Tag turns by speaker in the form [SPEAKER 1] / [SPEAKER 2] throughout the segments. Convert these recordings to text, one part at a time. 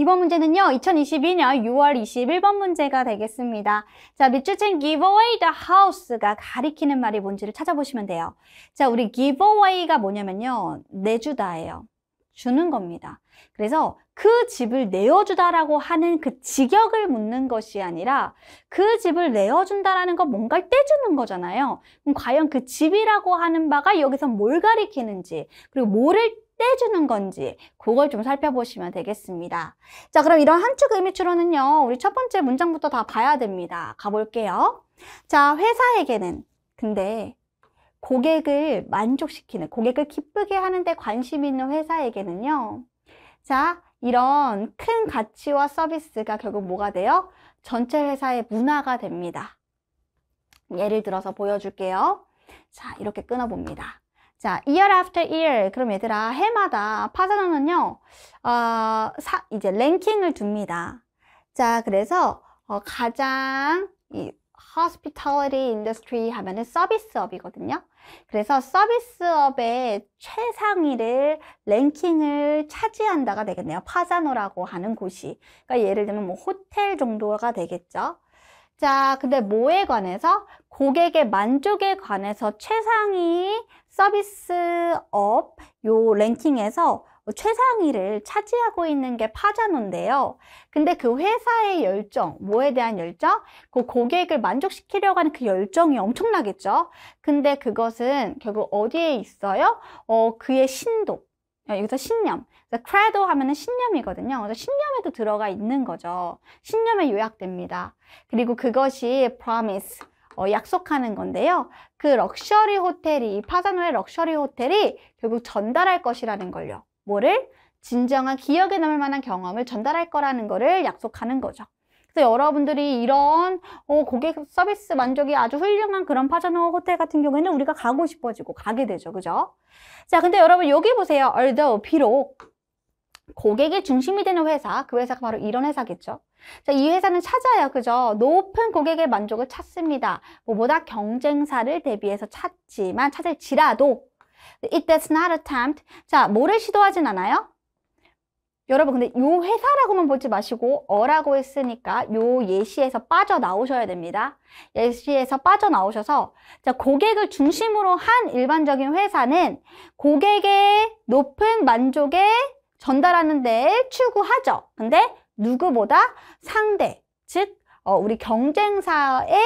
[SPEAKER 1] 이번 문제는요. 2022년 6월 21번 문제가 되겠습니다. 자, 밑줄친 give away the house가 가리키는 말이 뭔지를 찾아보시면 돼요. 자, 우리 give away가 뭐냐면요. 내주다예요. 주는 겁니다. 그래서 그 집을 내어주다라고 하는 그 직역을 묻는 것이 아니라 그 집을 내어준다라는 건 뭔가를 떼주는 거잖아요. 그럼 과연 그 집이라고 하는 바가 여기서 뭘 가리키는지 그리고 뭐를 떼주는 건지 그걸 좀 살펴보시면 되겠습니다. 자 그럼 이런 한 축 의미추론은요. 우리 첫 번째 문장부터 다 봐야 됩니다. 가볼게요. 자 회사에게는 근데 고객을 만족시키는 고객을 기쁘게 하는데 관심 있는 회사에게는요. 자 이런 큰 가치와 서비스가 결국 뭐가 돼요? 전체 회사의 문화가 됩니다. 예를 들어서 보여줄게요. 자 이렇게 끊어봅니다. 자, year after year. 그럼 얘들아, 해마다 파산어는요, 어, 사, 이제 랭킹을 둡니다. 자, 그래서, 어, 가장, 이, hospitality industry 하면은 서비스업이거든요. 그래서 서비스업의 최상위를 랭킹을 차지한다가 되겠네요. 파자노라고 하는 곳이. 그러니까 예를 들면 뭐 호텔 정도가 되겠죠. 자, 근데 뭐에 관해서 고객의 만족에 관해서 최상위 서비스업 요 랭킹에서 최상위를 차지하고 있는 게 파자노인데요. 근데 그 회사의 열정, 뭐에 대한 열정? 그 고객을 만족시키려고 하는 그 열정이 엄청나겠죠. 근데 그것은 결국 어디에 있어요? 어, 그의 신도. 네, 여기서 신념. 크레도 하면 신념이거든요. 그래서 신념에도 들어가 있는 거죠. 신념에 요약됩니다. 그리고 그것이 promise. 어, 약속하는 건데요. 그 럭셔리 호텔이 파자노의 럭셔리 호텔이 결국 전달할 것이라는 걸요. 뭐를? 진정한 기억에 남을 만한 경험을 전달할 거라는 거를 약속하는 거죠. 그래서 여러분들이 이런 어, 고객 서비스 만족이 아주 훌륭한 그런 파자노 호텔 같은 경우에는 우리가 가고 싶어지고 가게 되죠. 그죠? 자, 근데 여러분 여기 보세요. 얼더 비록 고객이 중심이 되는 회사, 그 회사가 바로 이런 회사겠죠. 자, 이 회사는 찾아요. 그죠? 높은 고객의 만족을 찾습니다. 뭐보다 경쟁사를 대비해서 찾지만 찾을지라도 It that's not a tempt. 자, 뭐를 시도하진 않아요? 여러분 근데 요 회사라고만 보지 마시고 어라고 했으니까 요 예시에서 빠져나오셔야 됩니다. 예시에서 빠져나오셔서 자 고객을 중심으로 한 일반적인 회사는 고객의 높은 만족에 전달하는 데 추구하죠. 근데 누구보다 상대, 즉 어, 우리 경쟁사에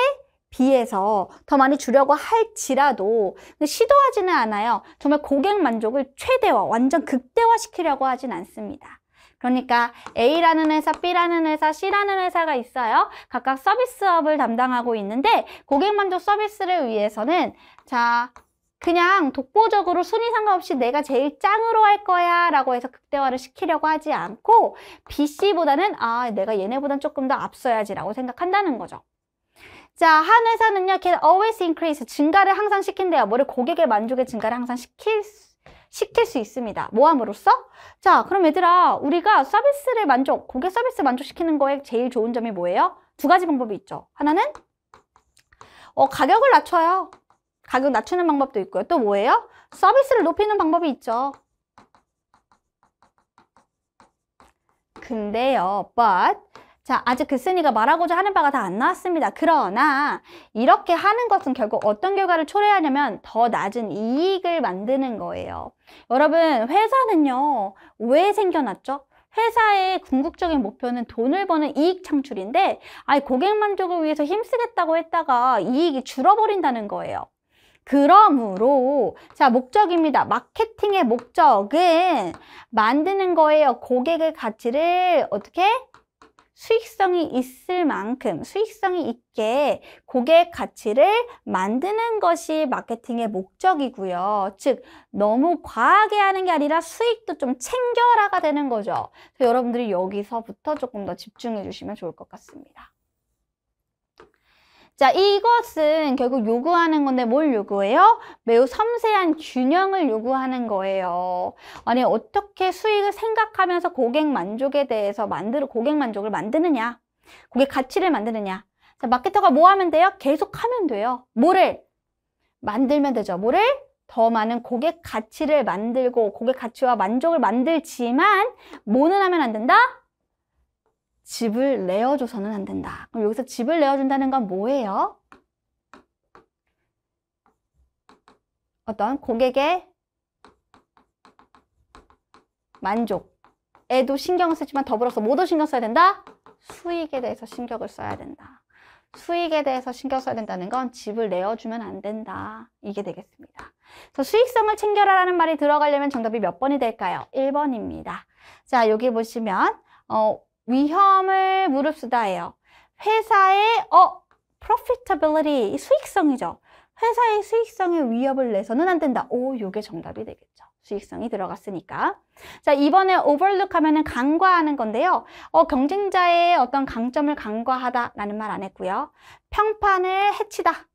[SPEAKER 1] 비해서 더 많이 주려고 할지라도 시도하지는 않아요. 정말 고객 만족을 최대화, 완전 극대화시키려고 하진 않습니다. 그러니까 A라는 회사, B라는 회사, C라는 회사가 있어요. 각각 서비스업을 담당하고 있는데 고객 만족 서비스를 위해서는 자 그냥 독보적으로 순위 상관없이 내가 제일 짱으로 할 거야 라고 해서 극대화를 시키려고 하지 않고 BC보다는 아 내가 얘네보단 조금 더 앞서야지 라고 생각한다는 거죠. 자, 한 회사는요, can always increase, 증가를 항상 시킨대요. 뭐를 고객의 만족의 증가를 항상 시킬 수, 시킬 수 있습니다. 모함으로써? 자, 그럼 얘들아, 우리가 서비스를 만족, 고객 서비스 만족시키는 거에 제일 좋은 점이 뭐예요? 두 가지 방법이 있죠. 하나는, 어, 가격을 낮춰요. 가격 낮추는 방법도 있고요. 또 뭐예요? 서비스를 높이는 방법이 있죠. 근데요, but 자, 아직 글쓴이가 그 말하고자 하는 바가 다 안 나왔습니다. 그러나 이렇게 하는 것은 결국 어떤 결과를 초래하냐면 더 낮은 이익을 만드는 거예요. 여러분, 회사는요, 왜 생겨났죠? 회사의 궁극적인 목표는 돈을 버는 이익 창출인데 아이 고객 만족을 위해서 힘쓰겠다고 했다가 이익이 줄어버린다는 거예요. 그러므로 자 목적입니다. 마케팅의 목적은 만드는 거예요. 고객의 가치를 어떻게 수익성이 있을 만큼 수익성이 있게 고객 가치를 만드는 것이 마케팅의 목적이고요. 즉 너무 과하게 하는 게 아니라 수익도 좀 챙겨라가 되는 거죠. 여러분들이 여기서부터 조금 더 집중해 주시면 좋을 것 같습니다. 자, 이것은 결국 요구하는 건데 뭘 요구해요? 매우 섬세한 균형을 요구하는 거예요. 아니, 어떻게 수익을 생각하면서 고객 만족에 대해서 만들, 어 고객 만족을 만드느냐? 고객 가치를 만드느냐? 자, 마케터가 뭐 하면 돼요? 계속 하면 돼요. 뭐를? 만들면 되죠. 뭐를? 더 많은 고객 가치를 만들고 고객 가치와 만족을 만들지만 뭐는 하면 안 된다? 집을 내어줘서는 안 된다. 그럼 여기서 집을 내어준다는 건 뭐예요? 어떤 고객의 만족에도 신경을 쓰지만 더불어서 모두 신경 써야 된다? 수익에 대해서 신경을 써야 된다. 수익에 대해서 신경 써야 된다는 건 집을 내어주면 안 된다. 이게 되겠습니다. 그래서 수익성을 챙겨라라는 말이 들어가려면 정답이 몇 번이 될까요? 1번입니다. 자, 여기 보시면 어, 위험을 무릅쓰다예요. 회사의 어 profitability 수익성이죠. 회사의 수익성에 위협을 내서는 안 된다. 오, 요게 정답이 되겠죠. 수익성이 들어갔으니까. 자, 이번에 overlook 하면은 간과하는 건데요. 어, 경쟁자의 어떤 강점을 간과하다라는 말 안 했고요. 평판을 해치다.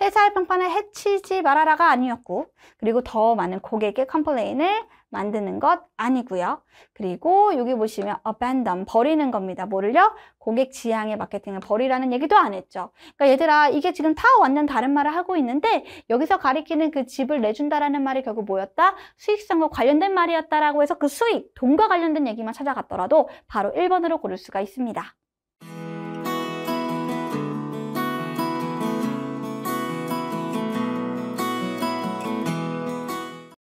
[SPEAKER 1] 회사의 평판을 해치지 말아라가 아니었고 그리고 더 많은 고객의 컴플레인을 만드는 것 아니고요. 그리고 여기 보시면 abandon, 버리는 겁니다. 뭐를요? 고객 지향의 마케팅을 버리라는 얘기도 안 했죠. 그러니까 얘들아 이게 지금 다 완전 다른 말을 하고 있는데 여기서 가리키는 그 집을 내준다라는 말이 결국 뭐였다? 수익성과 관련된 말이었다라고 해서 그 수익, 돈과 관련된 얘기만 찾아갔더라도 바로 1번으로 고를 수가 있습니다.